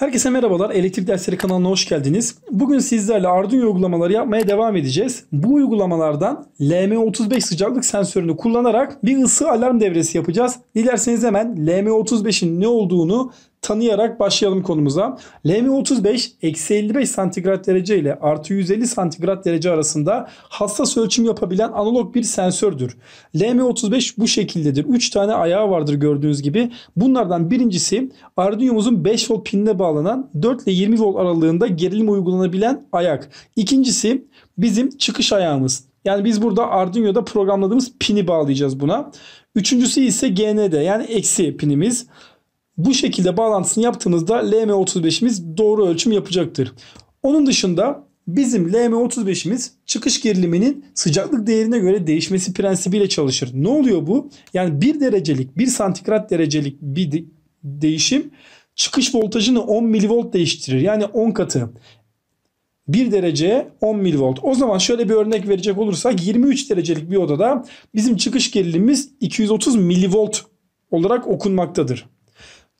Herkese merhabalar. Elektrik Dersleri kanalına hoş geldiniz. Bugün sizlerle Arduino uygulamaları yapmaya devam edeceğiz. Bu uygulamalardan LM35 sıcaklık sensörünü kullanarak bir ısı alarm devresi yapacağız. Dilerseniz hemen LM35'in ne olduğunu tanıyarak başlayalım konumuza. LM35 eksi 55 santigrat derece ile artı 150 santigrat derece arasında hassas ölçüm yapabilen analog bir sensördür. LM35 bu şekildedir. 3 tane ayağı vardır gördüğünüz gibi. Bunlardan birincisi Arduino'muzun 5 volt pinine bağlanan 4 ile 20 volt aralığında gerilim uygulanabilen ayak. İkincisi bizim çıkış ayağımız. Yani biz burada Arduino'da programladığımız pini bağlayacağız buna. Üçüncüsü ise GND yani eksi pinimiz. Bu şekilde bağlantısını yaptığımızda LM35'imiz doğru ölçüm yapacaktır. Onun dışında bizim LM35'imiz çıkış geriliminin sıcaklık değerine göre değişmesi prensibiyle çalışır. Ne oluyor bu? Yani 1 derecelik, 1 santigrat derecelik bir de değişim çıkış voltajını 10 milivolt değiştirir. Yani 10 katı. 1 dereceye 10 milivolt. O zaman şöyle bir örnek verecek olursak 23 derecelik bir odada bizim çıkış gerilimimiz 230 milivolt olarak okunmaktadır.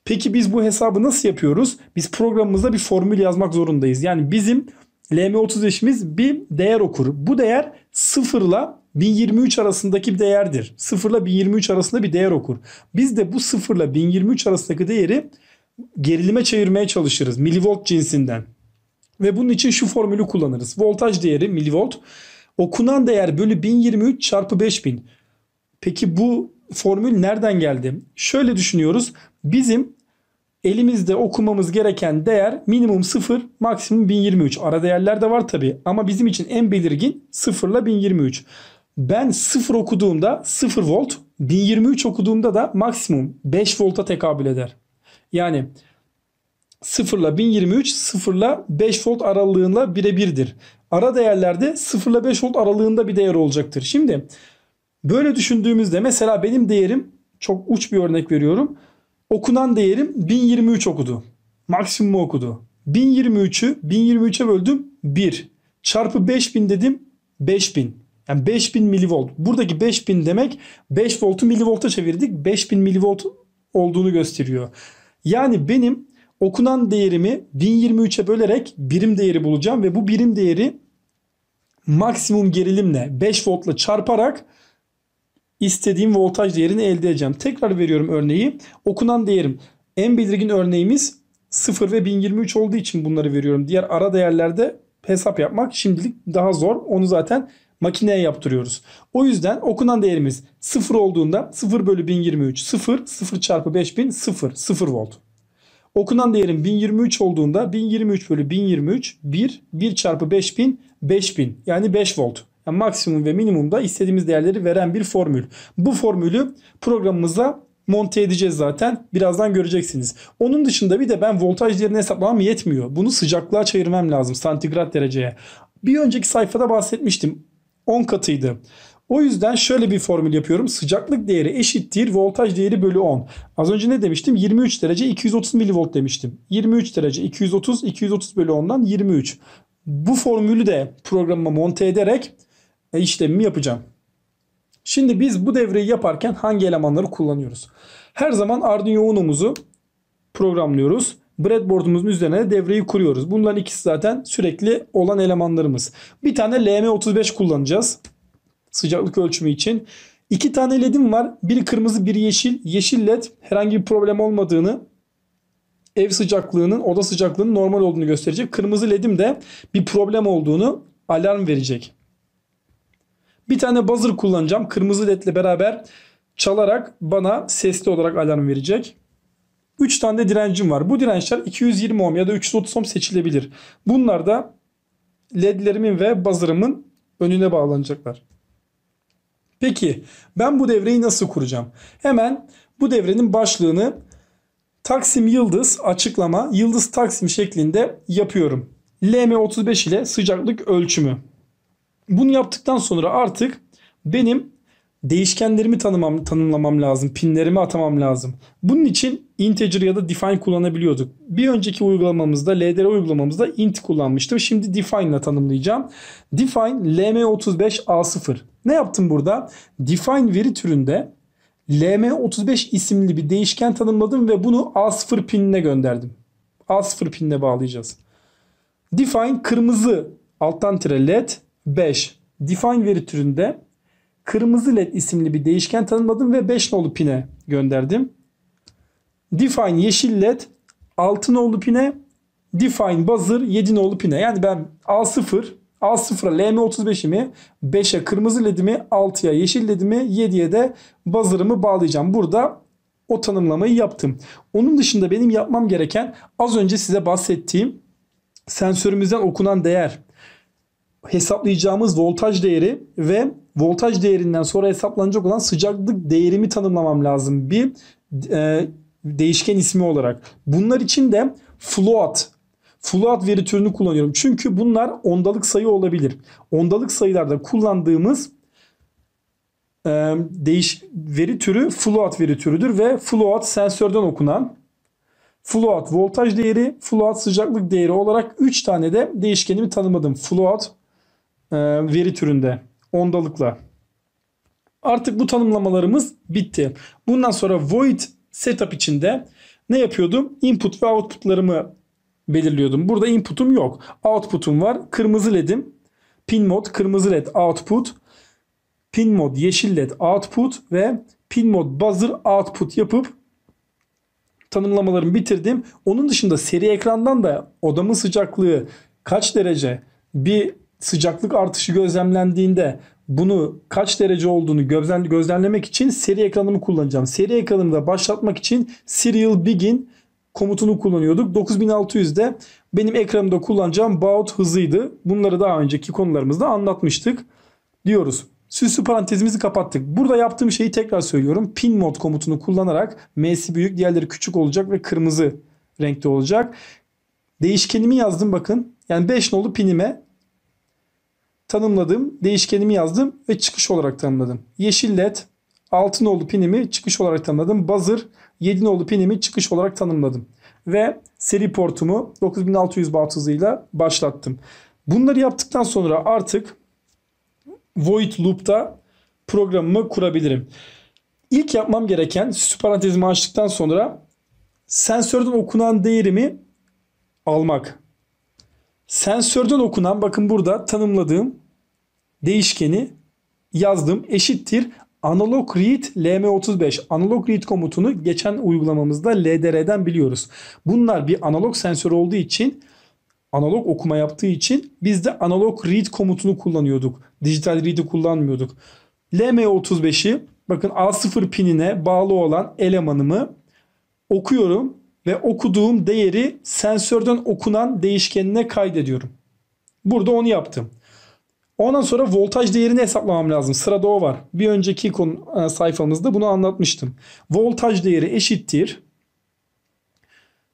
Peki biz bu hesabı nasıl yapıyoruz? Biz programımızda bir formül yazmak zorundayız. Yani bizim LM35'imiz bir değer okur. Bu değer 0 ile 1023 arasındaki bir değerdir. 0 ile 1023 arasında bir değer okur. Biz de bu 0 ile 1023 arasındaki değeri gerilime çevirmeye çalışırız. Milivolt cinsinden. Ve bunun için şu formülü kullanırız. Voltaj değeri milivolt. Okunan değer bölü 1023 çarpı 5000. Peki bu formül nereden geldi? Şöyle düşünüyoruz. Bizim elimizde okumamız gereken değer minimum 0 maksimum 1023. Ara değerler de var tabi ama bizim için en belirgin 0 ile 1023. Ben 0 okuduğumda 0 volt 1023 okuduğumda da maksimum 5 volta tekabül eder. Yani 0 ile 1023 0 ile 5 volt aralığında birebirdir. Ara değerlerde 0 ile 5 volt aralığında bir değer olacaktır. Şimdi Böyle düşündüğümüzde mesela benim değerim çok uç bir örnek veriyorum. Okunan değerim 1023 okudu. Maksimum okudu. 1023'ü 1023'e böldüm 1. Çarpı 5000 dedim 5000. Yani 5000 milivolt. Buradaki 5000 demek 5 voltu milivolta çevirdik. 5000 milivolt olduğunu gösteriyor. Yani benim okunan değerimi 1023'e bölerek birim değeri bulacağım ve bu birim değeri maksimum gerilimle 5 voltla çarparak istediğim voltaj değerini elde edeceğim. Tekrar veriyorum örneği. Okunan değerim. En belirgin örneğimiz 0 ve 1023 olduğu için bunları veriyorum. Diğer ara değerlerde hesap yapmak şimdilik daha zor. Onu zaten makineye yaptırıyoruz. O yüzden okunan değerimiz 0 olduğunda 0 bölü 1023 0 0 çarpı 5000 0 0 volt. Okunan değerim 1023 olduğunda 1023 bölü 1023 1 1 çarpı 5000 5000 yani 5 volt yani maksimum ve minimumda istediğimiz değerleri veren bir formül. Bu formülü programımıza monte edeceğiz zaten. Birazdan göreceksiniz. Onun dışında bir de ben voltaj değerini hesaplamam yetmiyor. Bunu sıcaklığa çevirmem lazım santigrat dereceye. Bir önceki sayfada bahsetmiştim. 10 katıydı. O yüzden şöyle bir formül yapıyorum. Sıcaklık değeri eşittir voltaj değeri bölü 10. Az önce ne demiştim? 23 derece 230 milivolt demiştim. 23 derece 230 230 bölü 10'dan 23. Bu formülü de programıma monte ederek e, işlemimi yapacağım. Şimdi biz bu devreyi yaparken hangi elemanları kullanıyoruz? Her zaman Arduino Uno'muzu programlıyoruz. Breadboard'umuzun üzerine devreyi kuruyoruz. Bunların ikisi zaten sürekli olan elemanlarımız. Bir tane LM35 e kullanacağız. Sıcaklık ölçümü için. İki tane LED'im var. Biri kırmızı, biri yeşil. Yeşil LED herhangi bir problem olmadığını ev sıcaklığının, oda sıcaklığının normal olduğunu gösterecek. Kırmızı LED'im de bir problem olduğunu alarm verecek. Bir tane buzzer kullanacağım. Kırmızı ledle beraber çalarak bana sesli olarak alarm verecek. 3 tane de direncim var. Bu dirençler 220 ohm ya da 330 ohm seçilebilir. Bunlar da ledlerimin ve buzzer'ımın önüne bağlanacaklar. Peki ben bu devreyi nasıl kuracağım? Hemen bu devrenin başlığını Taksim Yıldız açıklama Yıldız Taksim şeklinde yapıyorum. LM35 ile sıcaklık ölçümü. Bunu yaptıktan sonra artık benim değişkenlerimi tanımam, tanımlamam lazım. Pinlerimi atamam lazım. Bunun için integer ya da define kullanabiliyorduk. Bir önceki uygulamamızda LDR uygulamamızda int kullanmıştım. Şimdi define ile tanımlayacağım. Define lm35a0. Ne yaptım burada? Define veri türünde lm35 isimli bir değişken tanımladım ve bunu a0 pinine gönderdim. A0 pinine bağlayacağız. Define kırmızı alttan tire led 5. Define veri türünde kırmızı led isimli bir değişken tanımladım ve 5 nolu pine gönderdim. Define yeşil led 6 nolu pine define buzzer 7 nolu pine. Yani ben A0 A0'a LM35'imi 5'e kırmızı ledimi 6'ya yeşil ledimi 7'ye de buzzer'ımı bağlayacağım. Burada o tanımlamayı yaptım. Onun dışında benim yapmam gereken az önce size bahsettiğim sensörümüzden okunan değer hesaplayacağımız voltaj değeri ve voltaj değerinden sonra hesaplanacak olan sıcaklık değerimi tanımlamam lazım bir e, değişken ismi olarak. Bunlar için de float float veri türünü kullanıyorum. Çünkü bunlar ondalık sayı olabilir. Ondalık sayılarda kullandığımız e, değiş veri türü float veri türüdür ve float sensörden okunan float voltaj değeri, float sıcaklık değeri olarak 3 tane de değişkenimi tanımladım. Float e, veri türünde ondalıkla. Artık bu tanımlamalarımız bitti. Bundan sonra void setup içinde ne yapıyordum? Input ve outputlarımı belirliyordum. Burada input'um yok. Output'um var. Kırmızı led'im. Pin mod kırmızı led output. Pin mod yeşil led output ve pin mod buzzer output yapıp tanımlamalarımı bitirdim. Onun dışında seri ekrandan da odamın sıcaklığı kaç derece bir sıcaklık artışı gözlemlendiğinde bunu kaç derece olduğunu gözlem, gözlemlemek için seri ekranımı kullanacağım. Seri ekranımı da başlatmak için serial begin komutunu kullanıyorduk. 9600'de benim ekranımda kullanacağım baud hızıydı. Bunları daha önceki konularımızda anlatmıştık diyoruz. Süslü parantezimizi kapattık. Burada yaptığım şeyi tekrar söylüyorum. Pin mod komutunu kullanarak M'si büyük diğerleri küçük olacak ve kırmızı renkte olacak. Değişkenimi yazdım bakın. Yani 5 nolu pinime tanımladım. Değişkenimi yazdım ve çıkış olarak tanımladım. Yeşil led 6 nolu pinimi çıkış olarak tanımladım. Buzzer 7 nolu pinimi çıkış olarak tanımladım. Ve seri portumu 9600 baht hızıyla başlattım. Bunları yaptıktan sonra artık void loop'ta programımı kurabilirim. İlk yapmam gereken süs açtıktan sonra sensörden okunan değerimi almak. Sensörden okunan bakın burada tanımladığım değişkeni yazdım. Eşittir analog read lm35 analog read komutunu geçen uygulamamızda LDR'den biliyoruz. Bunlar bir analog sensör olduğu için analog okuma yaptığı için biz de analog read komutunu kullanıyorduk. Dijital read'i kullanmıyorduk. LM35'i bakın A0 pinine bağlı olan elemanımı okuyorum ve okuduğum değeri sensörden okunan değişkenine kaydediyorum. Burada onu yaptım. Ondan sonra voltaj değerini hesaplamam lazım. Sırada o var. Bir önceki konu e, sayfamızda bunu anlatmıştım. Voltaj değeri eşittir.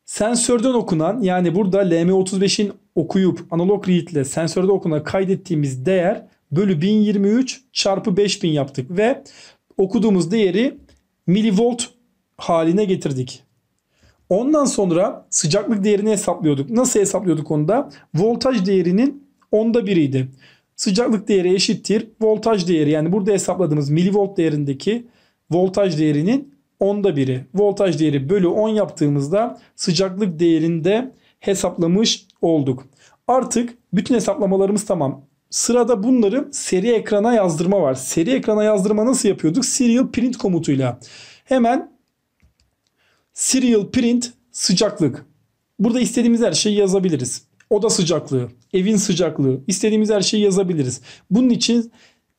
Sensörden okunan yani burada LM35'in okuyup analog read ile sensörde okuna kaydettiğimiz değer bölü 1023 çarpı 5000 yaptık ve okuduğumuz değeri milivolt haline getirdik. Ondan sonra sıcaklık değerini hesaplıyorduk. Nasıl hesaplıyorduk onu da? Voltaj değerinin onda biriydi sıcaklık değeri eşittir voltaj değeri yani burada hesapladığımız milivolt değerindeki voltaj değerinin onda biri. Voltaj değeri bölü 10 yaptığımızda sıcaklık değerinde hesaplamış olduk. Artık bütün hesaplamalarımız tamam. Sırada bunları seri ekrana yazdırma var. Seri ekrana yazdırma nasıl yapıyorduk? Serial print komutuyla. Hemen serial print sıcaklık. Burada istediğimiz her şeyi yazabiliriz oda sıcaklığı, evin sıcaklığı, istediğimiz her şeyi yazabiliriz. Bunun için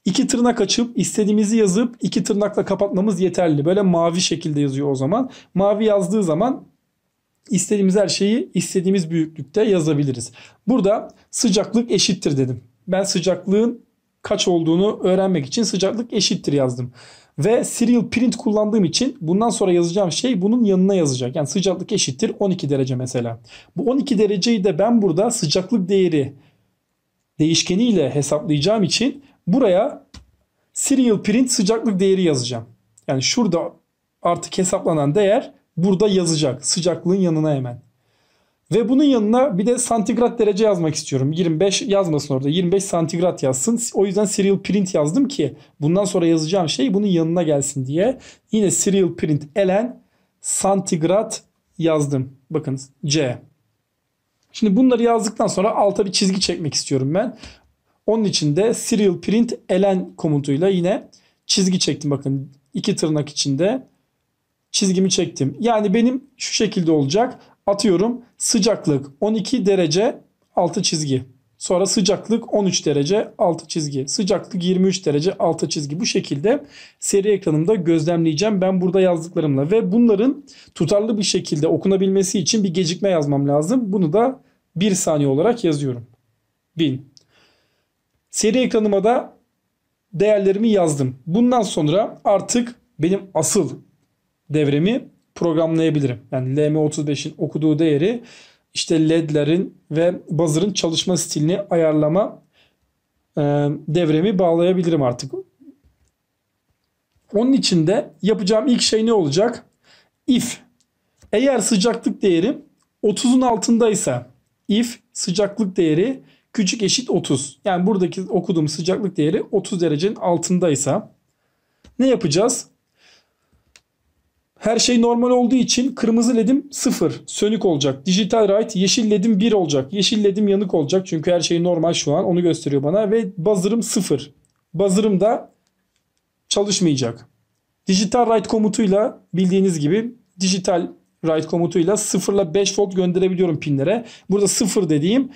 iki tırnak açıp istediğimizi yazıp iki tırnakla kapatmamız yeterli. Böyle mavi şekilde yazıyor o zaman. Mavi yazdığı zaman istediğimiz her şeyi istediğimiz büyüklükte yazabiliriz. Burada sıcaklık eşittir dedim. Ben sıcaklığın kaç olduğunu öğrenmek için sıcaklık eşittir yazdım. Ve serial print kullandığım için bundan sonra yazacağım şey bunun yanına yazacak. Yani sıcaklık eşittir 12 derece mesela. Bu 12 dereceyi de ben burada sıcaklık değeri değişkeniyle hesaplayacağım için buraya serial print sıcaklık değeri yazacağım. Yani şurada artık hesaplanan değer burada yazacak sıcaklığın yanına hemen. Ve bunun yanına bir de santigrat derece yazmak istiyorum. 25 yazmasın orada. 25 santigrat yazsın. O yüzden serial print yazdım ki bundan sonra yazacağım şey bunun yanına gelsin diye. Yine serial print elen santigrat yazdım. Bakınız C. Şimdi bunları yazdıktan sonra alta bir çizgi çekmek istiyorum ben. Onun için de serial print elen komutuyla yine çizgi çektim. Bakın iki tırnak içinde çizgimi çektim. Yani benim şu şekilde olacak. Atıyorum sıcaklık 12 derece altı çizgi. Sonra sıcaklık 13 derece altı çizgi. Sıcaklık 23 derece altı çizgi. Bu şekilde seri ekranımda gözlemleyeceğim ben burada yazdıklarımla. Ve bunların tutarlı bir şekilde okunabilmesi için bir gecikme yazmam lazım. Bunu da 1 saniye olarak yazıyorum. 1000. Seri ekranıma da değerlerimi yazdım. Bundan sonra artık benim asıl devremi programlayabilirim. Yani LM35'in okuduğu değeri işte ledlerin ve buzzer'ın çalışma stilini ayarlama e, devremi bağlayabilirim artık. Onun için de yapacağım ilk şey ne olacak? If eğer sıcaklık değeri 30'un altındaysa if sıcaklık değeri küçük eşit 30. Yani buradaki okuduğum sıcaklık değeri 30 derecenin altındaysa ne yapacağız? Her şey normal olduğu için kırmızı ledim 0 sönük olacak. Digital right yeşil ledim 1 olacak. Yeşil ledim yanık olacak çünkü her şey normal şu an onu gösteriyor bana ve buzzer'ım 0. Buzzer'ım da çalışmayacak. Digital write komutuyla bildiğiniz gibi digital write komutuyla 0 ile 5 volt gönderebiliyorum pinlere. Burada 0 dediğim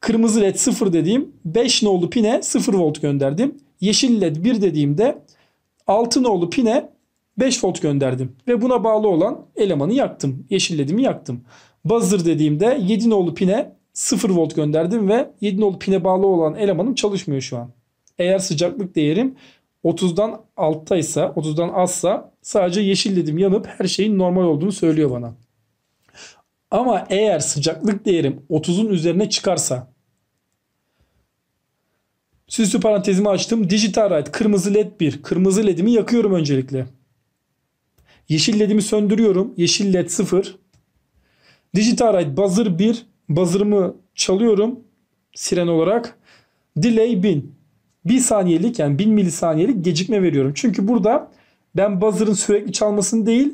kırmızı led 0 dediğim 5 nolu pine 0 volt gönderdim. Yeşil led 1 dediğimde 6 nolu pine 5 volt gönderdim ve buna bağlı olan elemanı yaktım. Yeşilledimi yaktım. Buzzer dediğimde 7 nolu pine 0 volt gönderdim ve 7 nolu pine bağlı olan elemanım çalışmıyor şu an. Eğer sıcaklık değerim 30'dan alttaysa, 30'dan azsa sadece yeşilledim yanıp her şeyin normal olduğunu söylüyor bana. Ama eğer sıcaklık değerim 30'un üzerine çıkarsa Süslü parantezimi açtım. Digital Right kırmızı led 1. Kırmızı ledimi yakıyorum öncelikle. Yeşil ledimi söndürüyorum. Yeşil led 0. Digitarite buzzer 1. Buzzer'ımı çalıyorum. Siren olarak. Delay 1000. 1 saniyelik yani 1000 milisaniyelik gecikme veriyorum. Çünkü burada ben buzzer'ın sürekli çalmasını değil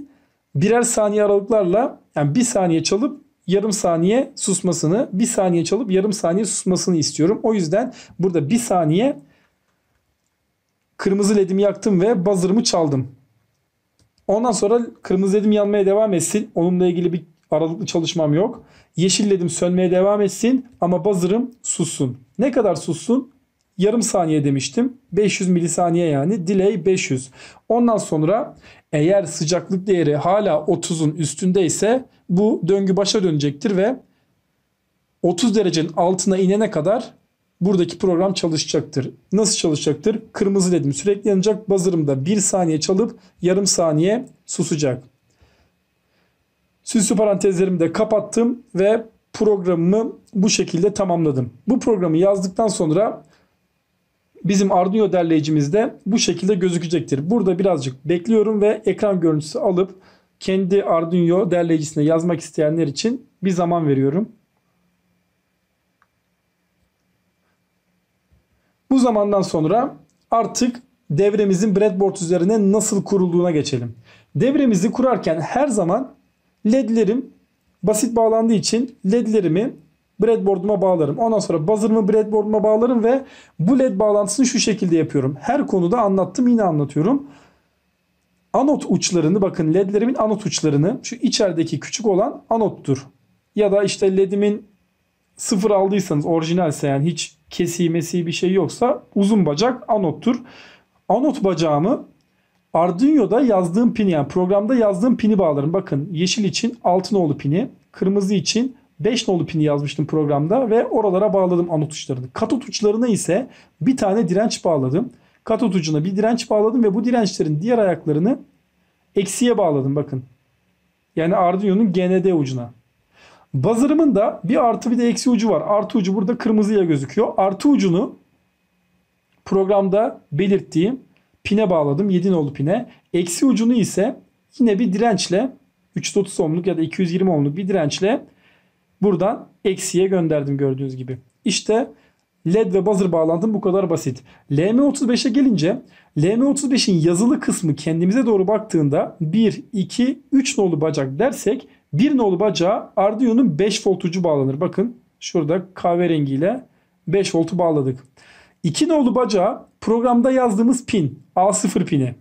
birer saniye aralıklarla yani 1 saniye çalıp yarım saniye susmasını, 1 saniye çalıp yarım saniye susmasını istiyorum. O yüzden burada 1 saniye kırmızı ledimi yaktım ve buzzer'ımı çaldım. Ondan sonra kırmızı dedim yanmaya devam etsin. Onunla ilgili bir aralıklı çalışmam yok. Yeşil dedim sönmeye devam etsin ama buzzer'ım sussun. Ne kadar sussun? Yarım saniye demiştim. 500 milisaniye yani delay 500. Ondan sonra eğer sıcaklık değeri hala 30'un üstündeyse bu döngü başa dönecektir ve 30 derecenin altına inene kadar buradaki program çalışacaktır. Nasıl çalışacaktır? Kırmızı dedim. sürekli yanacak. Buzzer'ımda bir saniye çalıp yarım saniye susacak. Süslü parantezlerimi de kapattım ve programımı bu şekilde tamamladım. Bu programı yazdıktan sonra bizim Arduino derleyicimiz de bu şekilde gözükecektir. Burada birazcık bekliyorum ve ekran görüntüsü alıp kendi Arduino derleyicisine yazmak isteyenler için bir zaman veriyorum. Bu zamandan sonra artık devremizin breadboard üzerine nasıl kurulduğuna geçelim. Devremizi kurarken her zaman ledlerim basit bağlandığı için ledlerimi breadboard'uma bağlarım. Ondan sonra buzzer'ımı breadboard'uma bağlarım ve bu led bağlantısını şu şekilde yapıyorum. Her konuda anlattım yine anlatıyorum. Anot uçlarını bakın ledlerimin anot uçlarını şu içerideki küçük olan anottur. Ya da işte ledimin sıfır aldıysanız orijinalse yani hiç kesimesi bir şey yoksa uzun bacak anottur. Anot bacağımı Arduino'da yazdığım pini yani programda yazdığım pini bağlarım. Bakın yeşil için 6 nolu pini, kırmızı için 5 nolu pini yazmıştım programda ve oralara bağladım anot uçlarını. Katot uçlarına ise bir tane direnç bağladım. Katot ucuna bir direnç bağladım ve bu dirençlerin diğer ayaklarını eksiye bağladım bakın. Yani Arduino'nun GND ucuna. Buzzer'ımın da bir artı bir de eksi ucu var. Artı ucu burada kırmızıya gözüküyor. Artı ucunu programda belirttiğim pine bağladım. 7 nolu pine. Eksi ucunu ise yine bir dirençle 330 ohmluk ya da 220 ohmluk bir dirençle buradan eksiye gönderdim gördüğünüz gibi. İşte LED ve buzzer bağlantım bu kadar basit. LM35'e gelince LM35'in yazılı kısmı kendimize doğru baktığında 1, 2, 3 nolu bacak dersek bir nolu bacağı Arduino'nun 5 volt ucu bağlanır. Bakın şurada kahverengiyle 5 voltu bağladık. İki nolu bacağı programda yazdığımız pin A0 pini.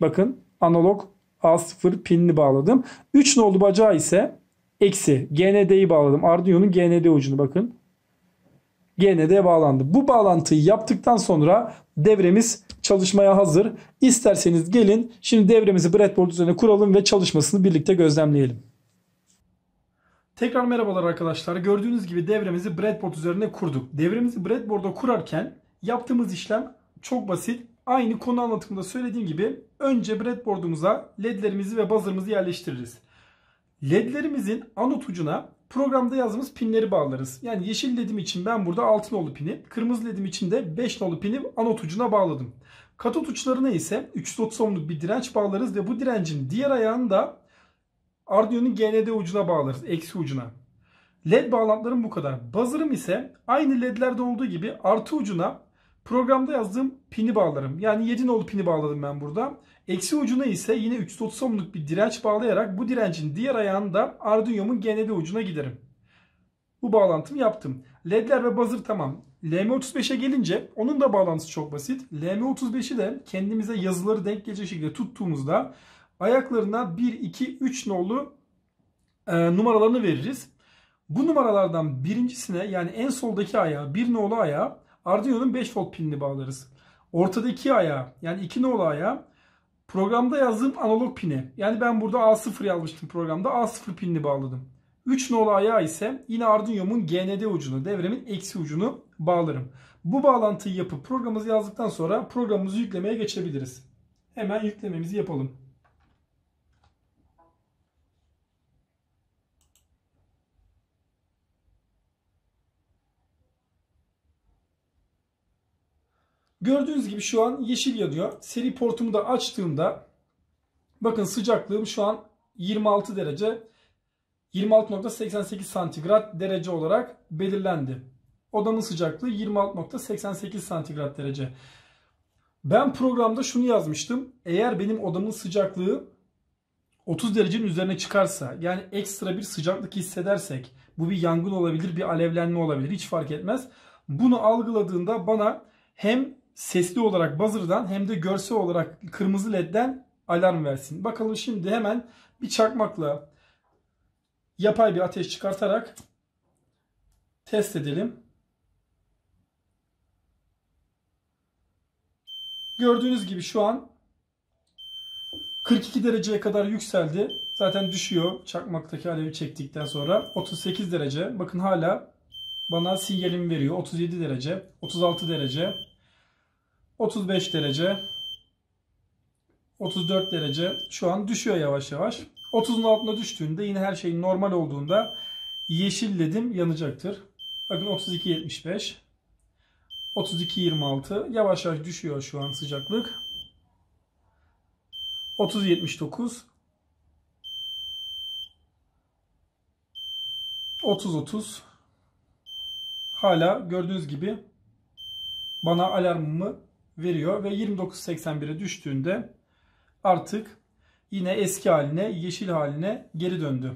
Bakın analog A0 pinini bağladım. 3 nolu bacağı ise eksi GND'yi bağladım. Arduino'nun GND ucunu bakın. GND bağlandı. Bu bağlantıyı yaptıktan sonra devremiz çalışmaya hazır. İsterseniz gelin şimdi devremizi breadboard üzerine kuralım ve çalışmasını birlikte gözlemleyelim. Tekrar merhabalar arkadaşlar. Gördüğünüz gibi devremizi breadboard üzerine kurduk. Devremizi breadboard'a kurarken yaptığımız işlem çok basit. Aynı konu anlatımında söylediğim gibi önce breadboard'umuza ledlerimizi ve buzzer'ımızı yerleştiririz. Ledlerimizin anot ucuna programda yazdığımız pinleri bağlarız. Yani yeşil ledim için ben burada 6 nolu pini, kırmızı ledim için de 5 nolu pini anot ucuna bağladım. Katot uçlarına ise 330 ohmluk bir direnç bağlarız ve bu direncin diğer ayağını da Arduino'nun GND ucuna bağlarız. Eksi ucuna. LED bağlantılarım bu kadar. Buzzer'ım ise aynı LED'lerde olduğu gibi artı ucuna programda yazdığım pini bağlarım. Yani 7 nolu pini bağladım ben burada. Eksi ucuna ise yine 330 ohmluk bir direnç bağlayarak bu direncin diğer ayağında Arduino'mun GND ucuna giderim. Bu bağlantımı yaptım. LED'ler ve buzzer tamam. LM35'e gelince onun da bağlantısı çok basit. LM35'i de kendimize yazıları denk gelecek şekilde tuttuğumuzda ayaklarına 1, 2, 3 nolu e, numaralarını veririz. Bu numaralardan birincisine yani en soldaki ayağa 1 nolu ayağa Arduino'nun 5 volt pinini bağlarız. Ortadaki ayağa yani 2 nolu ayağa programda yazdığım analog pine yani ben burada A0 yazmıştım programda A0 pinini bağladım. 3 nolu ayağa ise yine Arduino'mun GND ucunu devremin eksi ucunu bağlarım. Bu bağlantıyı yapıp programımızı yazdıktan sonra programımızı yüklemeye geçebiliriz. Hemen yüklememizi yapalım. Gördüğünüz gibi şu an yeşil yanıyor. Seri portumu da açtığımda bakın sıcaklığım şu an 26 derece 26.88 santigrat derece olarak belirlendi. Odamın sıcaklığı 26.88 santigrat derece. Ben programda şunu yazmıştım. Eğer benim odamın sıcaklığı 30 derecenin üzerine çıkarsa yani ekstra bir sıcaklık hissedersek bu bir yangın olabilir bir alevlenme olabilir hiç fark etmez. Bunu algıladığında bana hem sesli olarak buzzer'dan hem de görsel olarak kırmızı ledden alarm versin. Bakalım şimdi hemen bir çakmakla yapay bir ateş çıkartarak test edelim. Gördüğünüz gibi şu an 42 dereceye kadar yükseldi. Zaten düşüyor çakmaktaki alevi çektikten sonra. 38 derece. Bakın hala bana sinyalimi veriyor. 37 derece, 36 derece, 35 derece 34 derece şu an düşüyor yavaş yavaş. 30'un altına düştüğünde yine her şey normal olduğunda yeşil dedim yanacaktır. Bakın 32.75 32.26 yavaş yavaş düşüyor şu an sıcaklık. 30.79 30-30 hala gördüğünüz gibi bana alarmımı veriyor ve 29.81'e düştüğünde artık yine eski haline, yeşil haline geri döndü.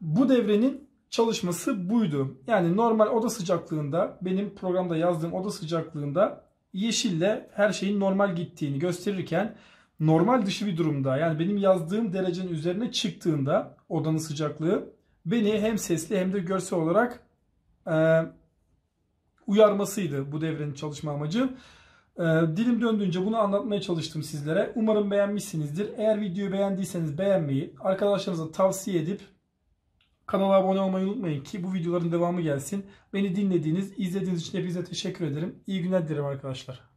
Bu devrenin çalışması buydu. Yani normal oda sıcaklığında benim programda yazdığım oda sıcaklığında yeşille her şeyin normal gittiğini gösterirken normal dışı bir durumda yani benim yazdığım derecenin üzerine çıktığında odanın sıcaklığı beni hem sesli hem de görsel olarak e, uyarmasıydı bu devrenin çalışma amacı. Ee, dilim döndüğünce bunu anlatmaya çalıştım sizlere. Umarım beğenmişsinizdir. Eğer videoyu beğendiyseniz beğenmeyi, arkadaşlarınıza tavsiye edip kanala abone olmayı unutmayın ki bu videoların devamı gelsin. Beni dinlediğiniz, izlediğiniz için hepinize teşekkür ederim. İyi günler dilerim arkadaşlar.